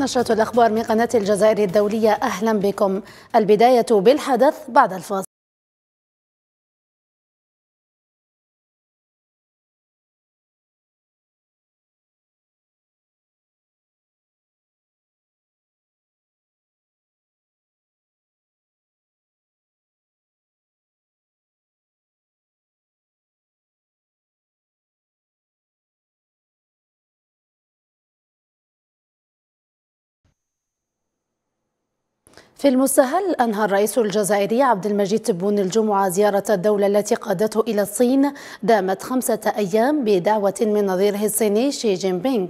نشرة الأخبار من قناة الجزائر الدولية أهلا بكم البداية بالحدث بعد الفاصل في المستهل أنهى الرئيس الجزائري عبد المجيد تبون الجمعة زيارة الدولة التي قادته إلى الصين دامت خمسة أيام بدعوة من نظيره الصيني شي جين بينغ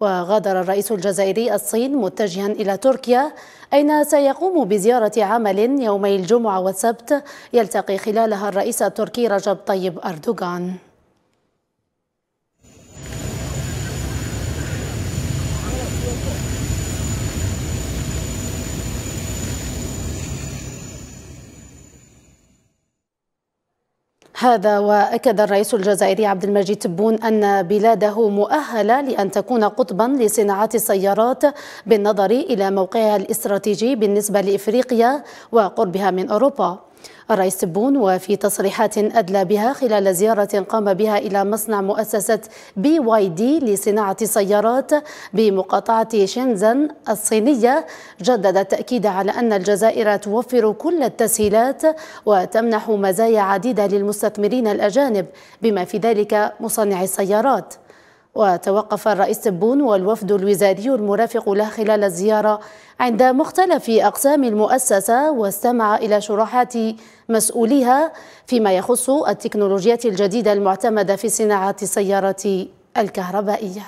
وغادر الرئيس الجزائري الصين متجها إلى تركيا أين سيقوم بزيارة عمل يومي الجمعة والسبت يلتقي خلالها الرئيس التركي رجب طيب أردوغان هذا واكد الرئيس الجزائري عبد المجيد تبون ان بلاده مؤهله لان تكون قطبا لصناعه السيارات بالنظر الى موقعها الاستراتيجي بالنسبه لافريقيا وقربها من اوروبا الرئيس تبون وفي تصريحات أدلى بها خلال زيارة قام بها إلى مصنع مؤسسة بي واي دي لصناعة سيارات بمقاطعة شينزن الصينية جدد التأكيد على أن الجزائر توفر كل التسهيلات وتمنح مزايا عديدة للمستثمرين الأجانب بما في ذلك مصنعي السيارات وتوقف الرئيس تبون والوفد الوزاري المرافق له خلال الزيارة عند مختلف أقسام المؤسسة واستمع إلى شروحات مسؤوليها فيما يخص التكنولوجيات الجديدة المعتمدة في صناعة السيارة الكهربائية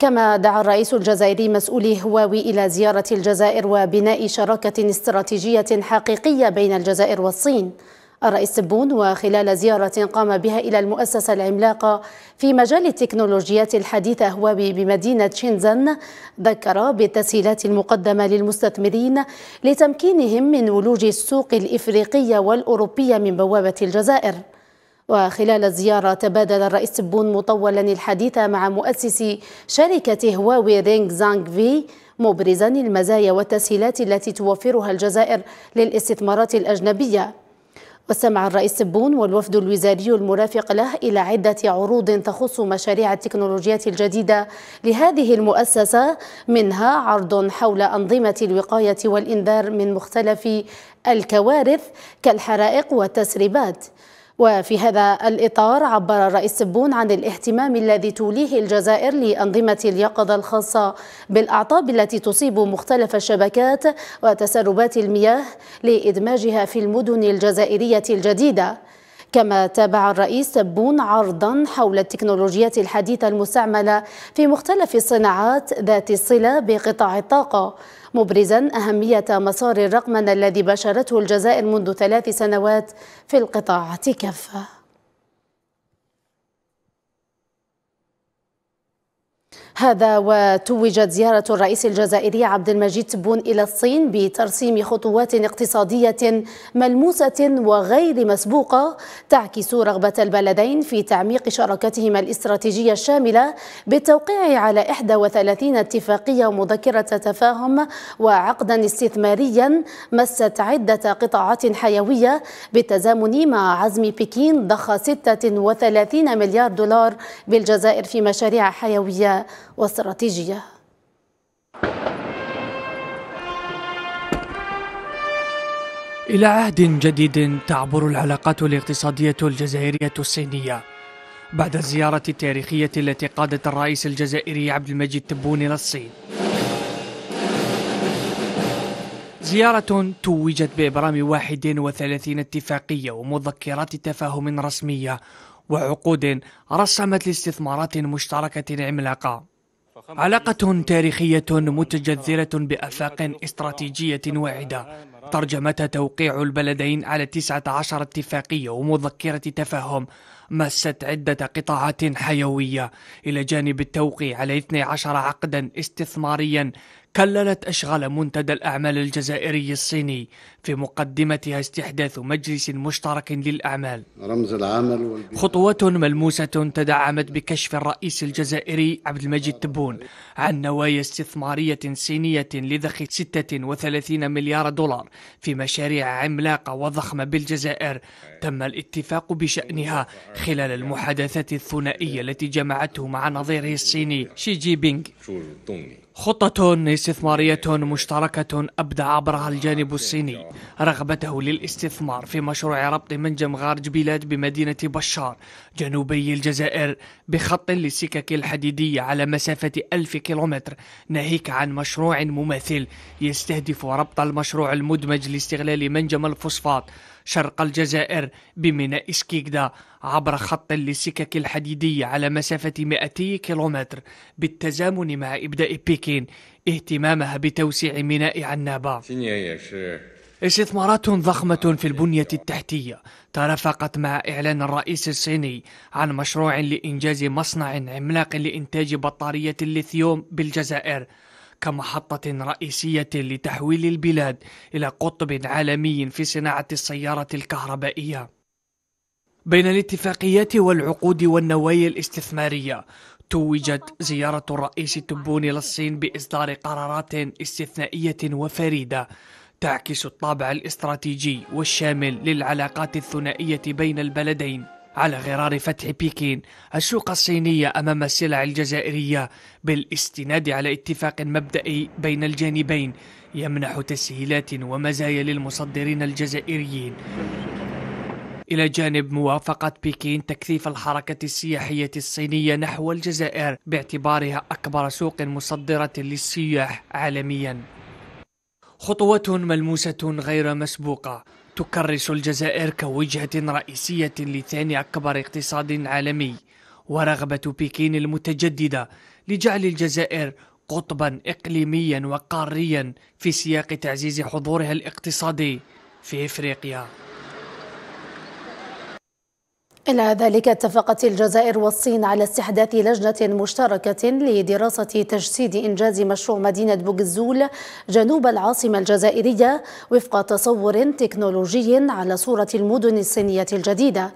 كما دعا الرئيس الجزائري مسؤولي هواوي إلى زيارة الجزائر وبناء شراكة استراتيجية حقيقية بين الجزائر والصين الرئيس تبون وخلال زيارة قام بها إلى المؤسسة العملاقة في مجال التكنولوجيات الحديثة هواوي بمدينة شينزن ذكر بالتسهيلات المقدمة للمستثمرين لتمكينهم من ولوج السوق الإفريقية والأوروبية من بوابة الجزائر وخلال الزيارة تبادل الرئيس تبون مطولا الحديث مع مؤسس شركة هواوي رينغ زانغ في مبرزا المزايا والتسهيلات التي توفرها الجزائر للاستثمارات الأجنبية واستمع الرئيس بون والوفد الوزاري المرافق له إلى عدة عروض تخص مشاريع التكنولوجيات الجديدة لهذه المؤسسة منها عرض حول أنظمة الوقاية والإنذار من مختلف الكوارث كالحرائق والتسريبات وفي هذا الإطار عبر الرئيس سبون عن الاهتمام الذي توليه الجزائر لأنظمة اليقظة الخاصة بالأعطاب التي تصيب مختلف الشبكات وتسربات المياه لإدماجها في المدن الجزائرية الجديدة كما تابع الرئيس سبون عرضا حول التكنولوجيات الحديثة المستعملة في مختلف الصناعات ذات الصلة بقطاع الطاقة مبرزا أهمية مسار الرقمنة الذي بشرته الجزائر منذ ثلاث سنوات في القطاعات كافة هذا وتوجت زيارة الرئيس الجزائري عبد المجيد تبون إلى الصين بترسيم خطوات اقتصادية ملموسة وغير مسبوقة تعكس رغبة البلدين في تعميق شراكتهما الاستراتيجية الشاملة بالتوقيع على 31 اتفاقية مذكرة تفاهم وعقدا استثماريا مست عدة قطاعات حيوية بالتزامن مع عزم بكين ضخ 36 مليار دولار بالجزائر في مشاريع حيوية واستراتيجية إلى عهد جديد تعبر العلاقات الاقتصادية الجزائرية الصينية بعد الزيارة التاريخية التي قادت الرئيس الجزائري عبد المجيد تبون إلى الصين زيارة توجت بإبرام 31 اتفاقية ومذكرات تفاهم رسمية وعقود رسمت لاستثمارات مشتركة عملاقة علاقة تاريخية متجذرة بأفاق استراتيجية واعدة ترجمتها توقيع البلدين على 19 اتفاقية ومذكرة تفاهم مست عدة قطاعات حيوية إلى جانب التوقيع على 12 عقدا استثماريا كللت أشغال منتدى الأعمال الجزائري الصيني في مقدمتها استحداث مجلس مشترك للأعمال رمز العمل خطوة خطوات ملموسة تدعمت بكشف الرئيس الجزائري عبد المجيد تبون عن نوايا استثمارية صينية لذخ 36 مليار دولار في مشاريع عملاقة وضخمة بالجزائر تم الاتفاق بشأنها خلال المحادثات الثنائية التي جمعته مع نظيره الصيني شي جي بينغ خطة استثمارية مشتركة أبدى عبرها الجانب الصيني رغبته للاستثمار في مشروع ربط منجم غارج بلاد بمدينة بشار جنوبي الجزائر بخط للسكك الحديدية على مسافة ألف كيلومتر ناهيك عن مشروع مماثل يستهدف ربط المشروع المدمج لاستغلال منجم الفوسفات شرق الجزائر بميناء إسكيكدا عبر خط للسكك الحديدية على مسافة 200 كيلومتر بالتزامن مع إبداء بكين اهتمامها بتوسيع ميناء عنابة استثمارات ضخمة في البنية التحتية ترافقت مع إعلان الرئيس الصيني عن مشروع لإنجاز مصنع عملاق لإنتاج بطارية الليثيوم بالجزائر كمحطة رئيسية لتحويل البلاد إلى قطب عالمي في صناعة السيارة الكهربائية. بين الاتفاقيات والعقود والنوايا الاستثمارية توجت زيارة الرئيس تبون للصين بإصدار قرارات استثنائية وفريدة تعكس الطابع الاستراتيجي والشامل للعلاقات الثنائية بين البلدين على غرار فتح بكين السوق الصينية أمام السلع الجزائرية بالاستناد على اتفاق مبدئي بين الجانبين يمنح تسهيلات ومزايا للمصدرين الجزائريين إلى جانب موافقة بكين تكثيف الحركة السياحية الصينية نحو الجزائر باعتبارها أكبر سوق مصدرة للسياح عالميا خطوات ملموسة غير مسبوقة تكرس الجزائر كوجهة رئيسية لثاني أكبر اقتصاد عالمي ورغبة بكين المتجددة لجعل الجزائر قطبا إقليميا وقاريا في سياق تعزيز حضورها الاقتصادي في إفريقيا إلى ذلك اتفقت الجزائر والصين على استحداث لجنة مشتركة لدراسة تجسيد إنجاز مشروع مدينة بوغزول جنوب العاصمة الجزائرية وفق تصور تكنولوجي على صورة المدن الصينية الجديدة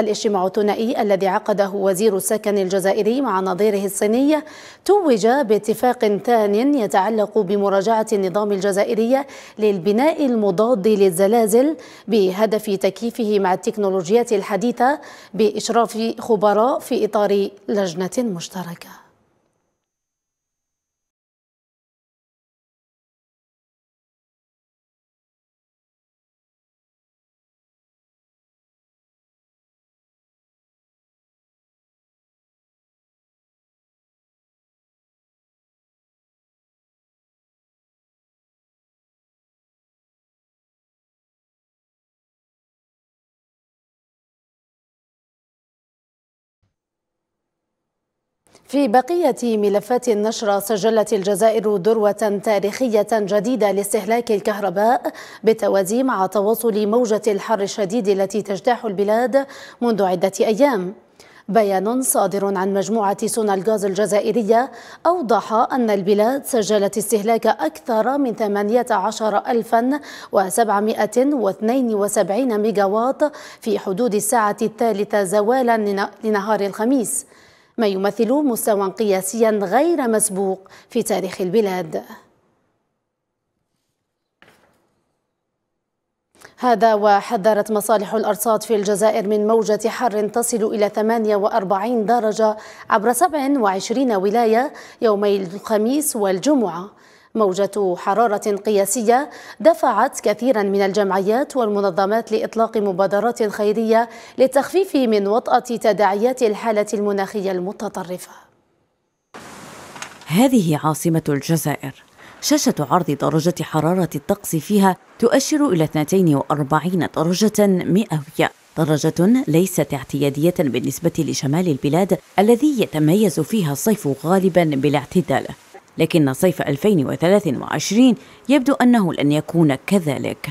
الاجتماع الثنائي الذي عقده وزير السكن الجزائري مع نظيره الصيني توج باتفاق ثان يتعلق بمراجعة النظام الجزائري للبناء المضاد للزلازل بهدف تكييفه مع التكنولوجيات الحديثة بإشراف خبراء في إطار لجنة مشتركة في بقية ملفات النشرة سجلت الجزائر ذروة تاريخية جديدة لاستهلاك الكهرباء بالتوازي مع تواصل موجة الحر الشديد التي تجتاح البلاد منذ عدة أيام بيان صادر عن مجموعة سونا الغاز الجزائرية أوضح أن البلاد سجلت استهلاك أكثر من 18772 ميجاواط في حدود الساعة الثالثة زوالا لنهار الخميس ما يمثل مستوى قياسيا غير مسبوق في تاريخ البلاد هذا وحذرت مصالح الأرصاد في الجزائر من موجة حر تصل إلى 48 درجة عبر 27 ولاية يومي الخميس والجمعة موجة حرارة قياسية دفعت كثيرا من الجمعيات والمنظمات لإطلاق مبادرات خيرية للتخفيف من وطأة تداعيات الحالة المناخية المتطرفة هذه عاصمة الجزائر شاشة عرض درجة حرارة الطقس فيها تؤشر إلى 42 درجة مئوية درجة ليست اعتيادية بالنسبة لشمال البلاد الذي يتميز فيها الصيف غالبا بالاعتدال لكن صيف 2023 يبدو أنه لن يكون كذلك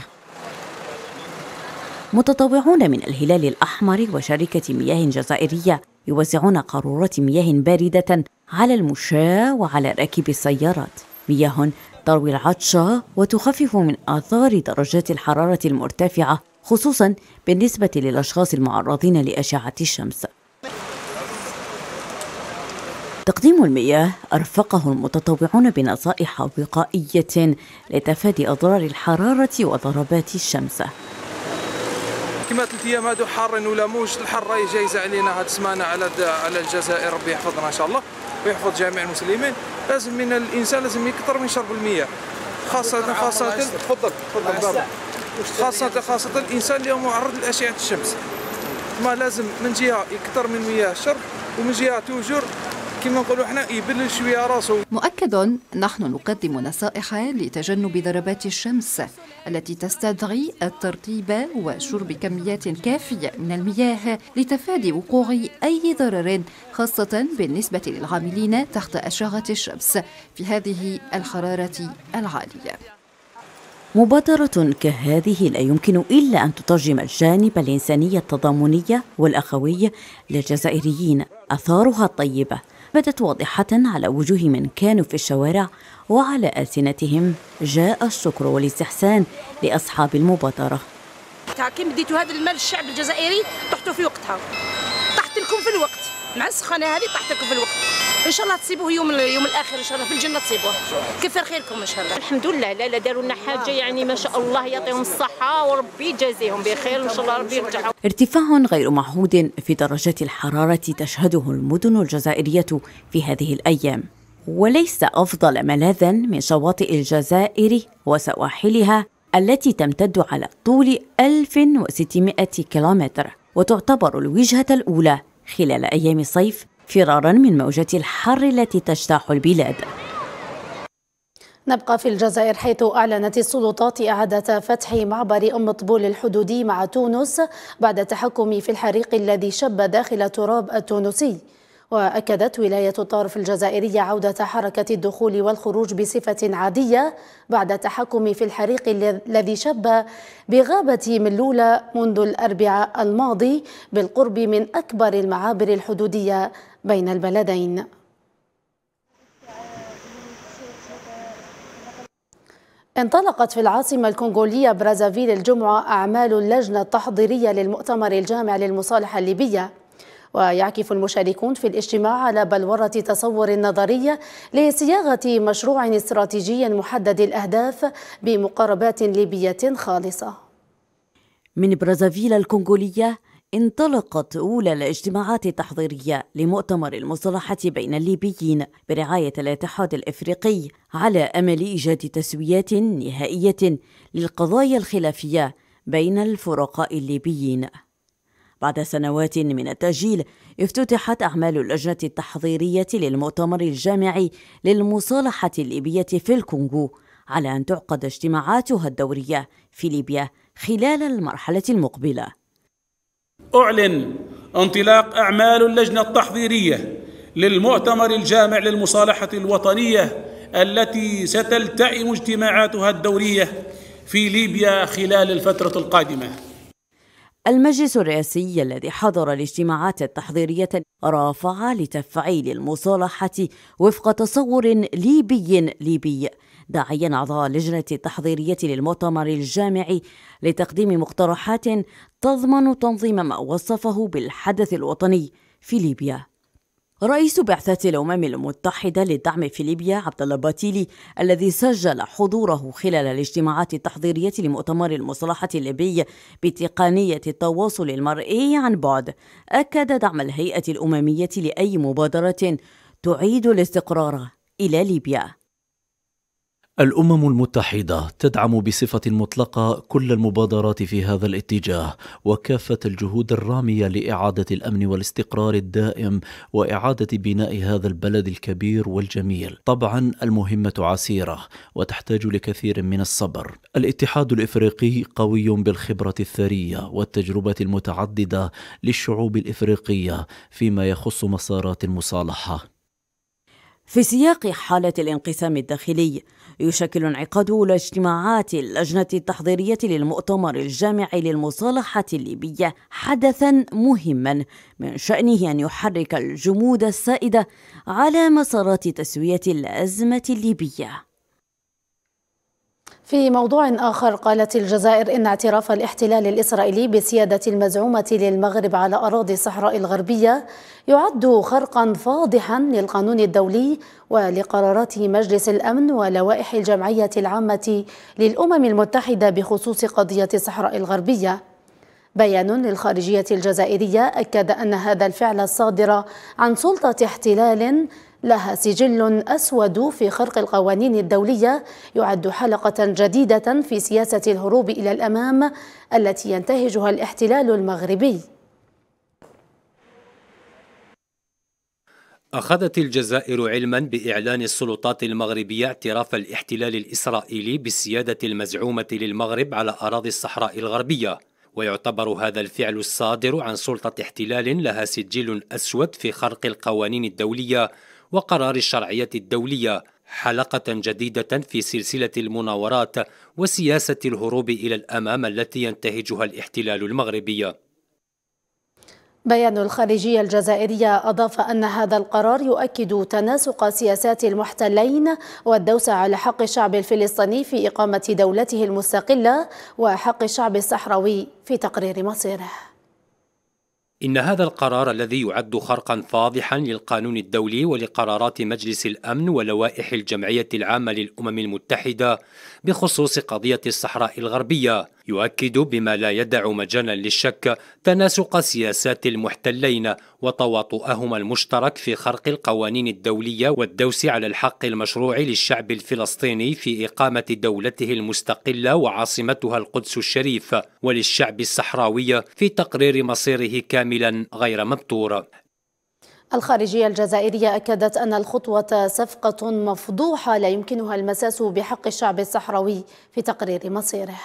متطوعون من الهلال الأحمر وشركة مياه جزائرية يوزعون قارورات مياه باردة على المشاة وعلى راكبي السيارات مياه تروي العطش وتخفف من آثار درجات الحرارة المرتفعة خصوصا بالنسبة للأشخاص المعرضين لأشعة الشمس تقديم المياه أرفقه المتطوعون بنصائح وقائية لتفادي أضرار الحرارة وضربات الشمس كما ثلاث ايام هادو حارين ولا موج الحر راهي جايزه علينا هاد السمانه على على الجزائر ربي يحفظنا ان شاء الله ويحفظ جميع المسلمين لازم من الانسان لازم يكثر من شرب المياه خاصه خاصه تفضل تفضل خاصه خاصه الانسان اللي هو معرض لاشعه الشمس ما لازم من جهه يكثر من مياه الشرب ومن جهه توجور كما نقولوا احنا يبل شويه راسه مؤكد نحن نقدم نصائح لتجنب ضربات الشمس التي تستدعي الترطيب وشرب كميات كافيه من المياه لتفادي وقوع اي ضرر خاصه بالنسبه للعاملين تحت اشعه الشمس في هذه الحراره العاليه مبادرة كهذه لا يمكن إلا أن تترجم الجانب الإنساني التضامني والأخوي للجزائريين أثارها الطيبة بدت واضحة على وجوه من كانوا في الشوارع وعلى ألسنتهم جاء الشكر والاستحسان لأصحاب المبادرة كي مديتوا هذا المال الشعب الجزائري طحتوا في وقتها طحت لكم في الوقت مع السخانة هذه طحت لكم في الوقت ان شاء الله تصيبوه يوم اليوم الاخر ان شاء الله في الجنه تصيبوه كثر خيركم ان شاء الله الحمد لله لا لا داروا لنا حاجه يعني ما شاء الله يعطيهم الصحه وربي يجازيهم بخير ان شاء الله ربي يرجعهم ارتفاع غير معهود في درجات الحراره تشهده المدن الجزائريه في هذه الايام وليس افضل ملاذا من شواطئ الجزائر وسواحلها التي تمتد على طول 1600 كيلومتر وتعتبر الوجهة الأولى خلال أيام الصيف فرارا من موجة الحر التي تجتاح البلاد نبقى في الجزائر حيث أعلنت السلطات إعادة فتح معبر أم طبول الحدودي مع تونس بعد تحكم في الحريق الذي شب داخل التراب التونسي وأكدت ولاية الطرف الجزائرية عودة حركة الدخول والخروج بصفة عادية بعد التحكم في الحريق الذي شب بغابة ملولة منذ الأربعاء الماضي بالقرب من أكبر المعابر الحدودية بين البلدين انطلقت في العاصمة الكونغولية برازافيل الجمعة أعمال اللجنة التحضيرية للمؤتمر الجامع للمصالحة الليبية ويعكف المشاركون في الاجتماع على بلورة تصور نظري لصياغة مشروع استراتيجي محدد الأهداف بمقاربات ليبية خالصة من برازافيلا الكونغولية انطلقت أولى الاجتماعات التحضيرية لمؤتمر المصالحة بين الليبيين برعاية الاتحاد الإفريقي على أمل إيجاد تسويات نهائية للقضايا الخلافية بين الفرقاء الليبيين بعد سنوات من التأجيل افتتحت أعمال اللجنة التحضيرية للمؤتمر الجامعي للمصالحة الليبية في الكونغو على أن تعقد اجتماعاتها الدورية في ليبيا خلال المرحلة المقبلة أعلن انطلاق أعمال اللجنة التحضيرية للمؤتمر الجامع للمصالحة الوطنية التي ستلتئم اجتماعاتها الدورية في ليبيا خلال الفترة القادمة المجلس الرئاسي الذي حضر الاجتماعات التحضيرية رافع لتفعيل المصالحة وفق تصور ليبي ليبي داعيا أعضاء اللجنة التحضيرية للمؤتمر الجامعي لتقديم مقترحات تضمن تنظيم ما وصفه بالحدث الوطني في ليبيا رئيس بعثة الأمم المتحدة للدعم في ليبيا عبد الله باتيلي الذي سجل حضوره خلال الاجتماعات التحضيرية لمؤتمر المصلحة الليبي بتقنية التواصل المرئي عن بعد أكد دعم الهيئة الأممية لأي مبادرة تعيد الاستقرار إلى ليبيا الامم المتحده تدعم بصفه مطلقه كل المبادرات في هذا الاتجاه وكافه الجهود الراميه لاعاده الامن والاستقرار الدائم واعاده بناء هذا البلد الكبير والجميل طبعا المهمه عسيره وتحتاج لكثير من الصبر الاتحاد الافريقي قوي بالخبره الثريه والتجربه المتعدده للشعوب الافريقيه فيما يخص مسارات المصالحه في سياق حاله الانقسام الداخلي يشكل انعقاد أولى اجتماعات اللجنة التحضيرية للمؤتمر الجامعي للمصالحة الليبية حدثا مهما من شأنه أن يحرك الجمود السائدة على مسارات تسوية الأزمة الليبية في موضوع آخر قالت الجزائر إن اعتراف الاحتلال الإسرائيلي بسيادة المزعومة للمغرب على أراضي الصحراء الغربية يعد خرقا فاضحا للقانون الدولي ولقرارات مجلس الأمن ولوائح الجمعية العامة للأمم المتحدة بخصوص قضية الصحراء الغربية بيان للخارجية الجزائرية أكد أن هذا الفعل الصادر عن سلطة احتلال لها سجل أسود في خرق القوانين الدولية يعد حلقة جديدة في سياسة الهروب إلى الأمام التي ينتهجها الاحتلال المغربي أخذت الجزائر علما بإعلان السلطات المغربية اعتراف الاحتلال الإسرائيلي بالسيادة المزعومة للمغرب على أراضي الصحراء الغربية ويعتبر هذا الفعل الصادر عن سلطة احتلال لها سجل أسود في خرق القوانين الدولية وقرار الشرعية الدولية حلقة جديدة في سلسلة المناورات وسياسة الهروب إلى الأمام التي ينتهجها الاحتلال المغربي بيان الخارجية الجزائرية أضاف أن هذا القرار يؤكد تناسق سياسات المحتلين والدوس على حق الشعب الفلسطيني في إقامة دولته المستقلة وحق الشعب الصحراوي في تقرير مصيره إن هذا القرار الذي يعد خرقا فاضحا للقانون الدولي ولقرارات مجلس الأمن ولوائح الجمعية العامة للأمم المتحدة بخصوص قضية الصحراء الغربية يؤكد بما لا يدع مجالا للشك تناسق سياسات المحتلين وتواطؤهما المشترك في خرق القوانين الدولية والدوس على الحق المشروع للشعب الفلسطيني في إقامة دولته المستقلة وعاصمتها القدس الشريف وللشعب الصحراوي في تقرير مصيره كاملا غير مبتور الخارجية الجزائرية أكدت أن الخطوة صفقة مفضوحة لا يمكنها المساس بحق الشعب الصحراوي في تقرير مصيره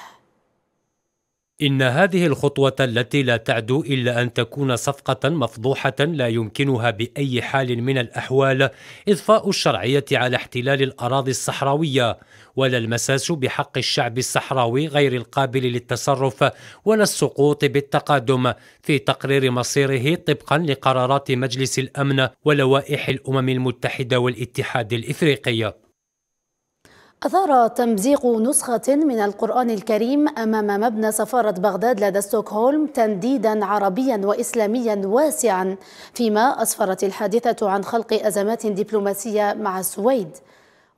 إن هذه الخطوة التي لا تعدو إلا أن تكون صفقة مفضوحة لا يمكنها بأي حال من الأحوال إضفاء الشرعية على احتلال الأراضي الصحراوية ولا المساس بحق الشعب الصحراوي غير القابل للتصرف ولا السقوط بالتقادم في تقرير مصيره طبقا لقرارات مجلس الأمن ولوائح الأمم المتحدة والاتحاد الإفريقي أثار تمزيق نسخة من القرآن الكريم أمام مبنى سفارة بغداد لدى ستوكهولم تنديدا عربيا وإسلاميا واسعا فيما أسفرت الحادثة عن خلق أزمات دبلوماسية مع السويد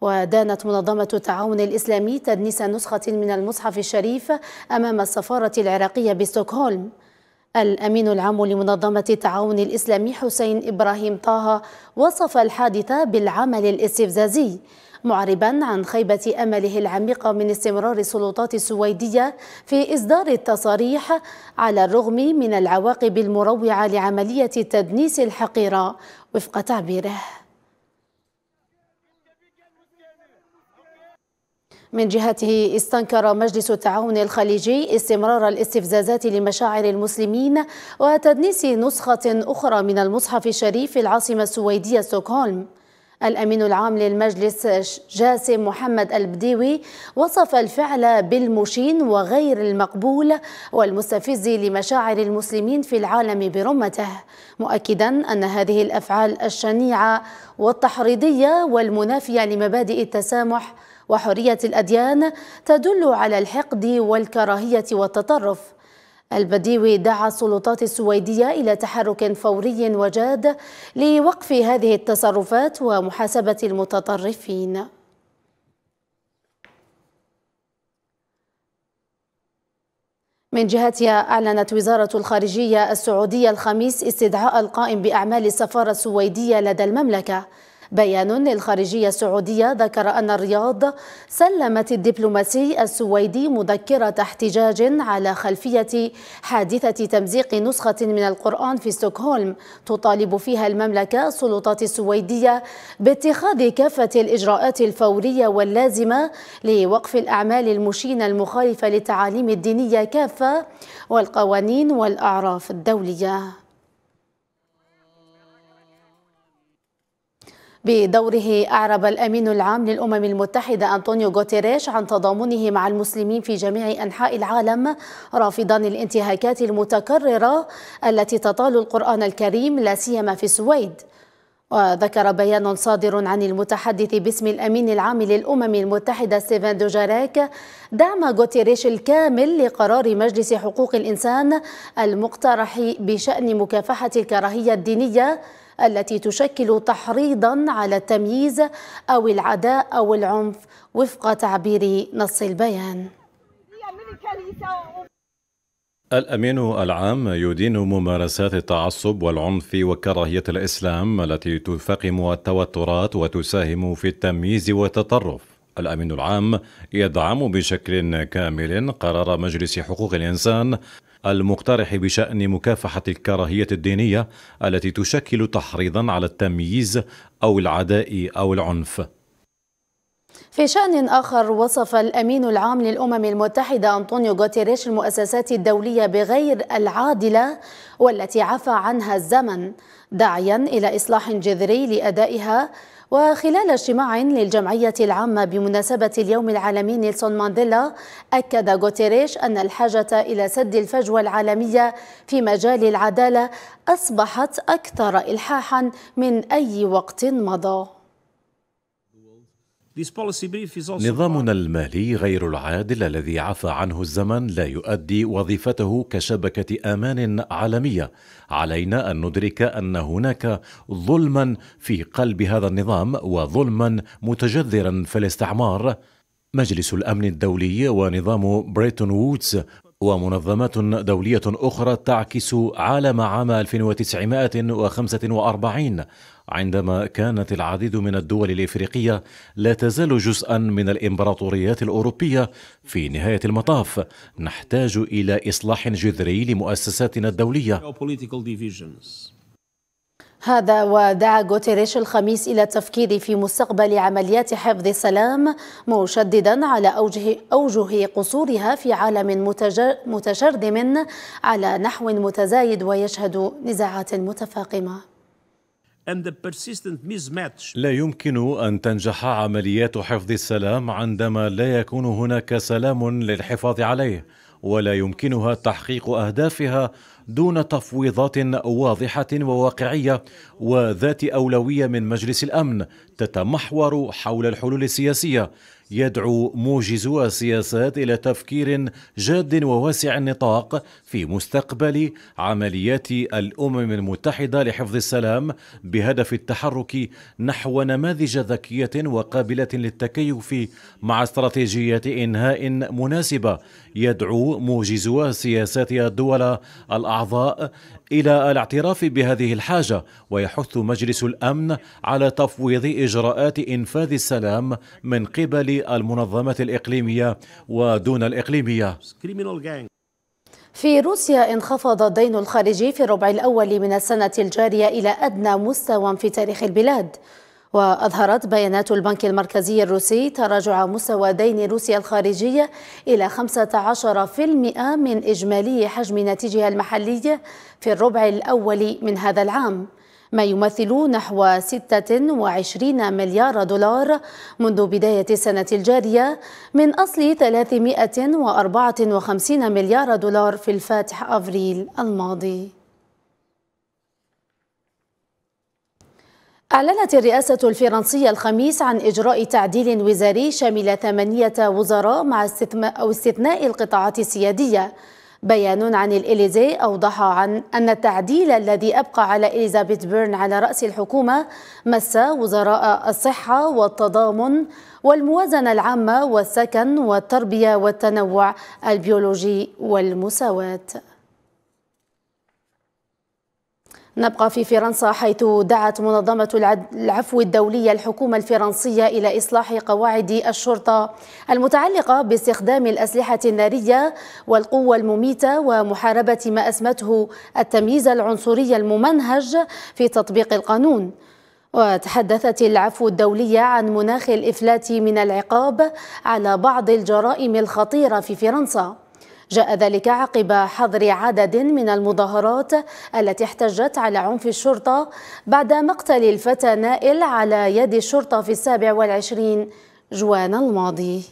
ودانت منظمة التعاون الإسلامي تدنيس نسخة من المصحف الشريف أمام السفارة العراقية بستوكهولم الأمين العام لمنظمة التعاون الإسلامي حسين إبراهيم طه وصف الحادثة بالعمل الاستفزازي معربا عن خيبة أمله العميقة من استمرار السلطات السويدية في إصدار التصاريح على الرغم من العواقب المروعة لعملية التدنيس الحقيرة وفق تعبيره من جهته استنكر مجلس التعاون الخليجي استمرار الاستفزازات لمشاعر المسلمين وتدنيس نسخة أخرى من المصحف الشريف في العاصمة السويدية ستوكهولم الأمين العام للمجلس جاسم محمد البديوي وصف الفعل بالمشين وغير المقبول والمستفز لمشاعر المسلمين في العالم برمته مؤكدا أن هذه الأفعال الشنيعة والتحريضية والمنافية لمبادئ التسامح وحرية الأديان تدل على الحقد والكراهية والتطرف البديوي دعا السلطات السويدية إلى تحرك فوري وجاد لوقف هذه التصرفات ومحاسبة المتطرفين من جهتها أعلنت وزارة الخارجية السعودية الخميس استدعاء القائم بأعمال السفارة السويدية لدى المملكة بيان للخارجية السعودية ذكر أن الرياض سلمت الدبلوماسي السويدي مذكرة احتجاج على خلفية حادثة تمزيق نسخة من القرآن في ستوكهولم تطالب فيها المملكة السلطات السويدية باتخاذ كافة الإجراءات الفورية واللازمة لوقف الأعمال المشينة المخالفة للتعاليم الدينية كافة والقوانين والأعراف الدولية بدوره أعرب الأمين العام للأمم المتحدة أنطونيو غوتيريش عن تضامنه مع المسلمين في جميع أنحاء العالم رافضا الانتهاكات المتكررة التي تطال القرآن الكريم لا سيما في السويد وذكر بيان صادر عن المتحدث باسم الأمين العام للأمم المتحدة ستيفان دوجاريك دعم غوتيريش الكامل لقرار مجلس حقوق الإنسان المقترح بشأن مكافحة الكراهية الدينية التي تشكل تحريضا على التمييز أو العداء أو العنف وفق تعبير نص البيان الأمين العام يدين ممارسات التعصب والعنف وكراهية الإسلام التي تفاقم التوترات وتساهم في التمييز والتطرف. الأمين العام يدعم بشكل كامل قرار مجلس حقوق الإنسان المقترح بشأن مكافحة الكراهية الدينية التي تشكل تحريضا على التمييز أو العداء أو العنف. في شأن آخر وصف الأمين العام للأمم المتحدة أنطونيو غوتيريش المؤسسات الدولية بغير العادلة والتي عفى عنها الزمن داعيا إلى إصلاح جذري لأدائها وخلال اجتماع للجمعية العامة بمناسبة اليوم العالمي نيلسون مانديلا أكد غوتيريش أن الحاجة إلى سد الفجوة العالمية في مجال العدالة أصبحت أكثر إلحاحا من أي وقت مضى نظامنا المالي غير العادل الذي عفى عنه الزمن لا يؤدي وظيفته كشبكه امان عالميه علينا ان ندرك ان هناك ظلما في قلب هذا النظام وظلما متجذرا في الاستعمار مجلس الامن الدولي ونظام بريتون وودز ومنظمات دولية أخرى تعكس عالم عام 1945 عندما كانت العديد من الدول الإفريقية لا تزال جزءا من الإمبراطوريات الأوروبية في نهاية المطاف نحتاج إلى إصلاح جذري لمؤسساتنا الدولية هذا ودعا غوتيريش الخميس إلى التفكير في مستقبل عمليات حفظ السلام مشددا على أوجه, أوجه قصورها في عالم متشرذم على نحو متزايد ويشهد نزاعات متفاقمة لا يمكن أن تنجح عمليات حفظ السلام عندما لا يكون هناك سلام للحفاظ عليه ولا يمكنها تحقيق أهدافها دون تفويضات واضحه وواقعيه وذات اولويه من مجلس الامن تتمحور حول الحلول السياسيه يدعو موجزو السياسات الى تفكير جاد وواسع النطاق في مستقبل عمليات الامم المتحده لحفظ السلام بهدف التحرك نحو نماذج ذكيه وقابله للتكيف مع استراتيجيات انهاء مناسبه يدعو موجزو السياسات الدول الاعضاء إلى الاعتراف بهذه الحاجة ويحث مجلس الأمن على تفويض إجراءات إنفاذ السلام من قبل المنظمة الإقليمية ودون الإقليمية في روسيا انخفض الدين الخارجي في الربع الأول من السنة الجارية إلى أدنى مستوى في تاريخ البلاد وأظهرت بيانات البنك المركزي الروسي تراجع مستوى دين روسيا الخارجية إلى 15% من إجمالي حجم ناتجها المحلي في الربع الأول من هذا العام ما يمثل نحو 26 مليار دولار منذ بداية السنة الجارية من أصل 354 مليار دولار في الفاتح أفريل الماضي أعلنت الرئاسة الفرنسية الخميس عن إجراء تعديل وزاري شمل ثمانية وزراء مع أو استثناء القطاعات السيادية بيان عن الإليزي أوضح عن أن التعديل الذي أبقى على إليزابيث بيرن على رأس الحكومة مس وزراء الصحة والتضامن والموازنة العامة والسكن والتربية والتنوع البيولوجي والمساواة نبقى في فرنسا حيث دعت منظمة العفو الدولية الحكومة الفرنسية إلى إصلاح قواعد الشرطة المتعلقة باستخدام الأسلحة النارية والقوة المميتة ومحاربة ما أسمته التمييز العنصري الممنهج في تطبيق القانون وتحدثت العفو الدولية عن مناخ الإفلات من العقاب على بعض الجرائم الخطيرة في فرنسا جاء ذلك عقب حظر عدد من المظاهرات التي احتجت على عنف الشرطة بعد مقتل الفتى نائل على يد الشرطة في السابع والعشرين جوان الماضي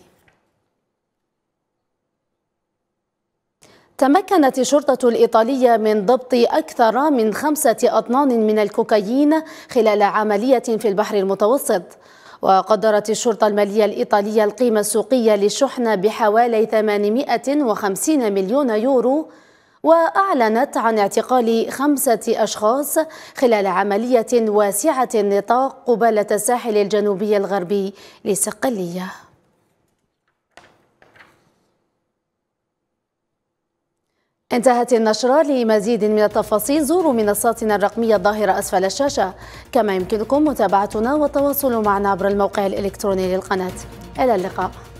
تمكنت الشرطة الإيطالية من ضبط أكثر من خمسة أطنان من الكوكايين خلال عملية في البحر المتوسط وقدرت الشرطة المالية الإيطالية القيمة السوقية للشحنة بحوالي 850 مليون يورو وأعلنت عن اعتقال خمسة أشخاص خلال عملية واسعة النطاق قبالة الساحل الجنوبي الغربي لصقلية انتهت النشرة لمزيد من التفاصيل زوروا منصاتنا الرقمية الظاهرة أسفل الشاشة كما يمكنكم متابعتنا والتواصل معنا عبر الموقع الإلكتروني للقناة إلى اللقاء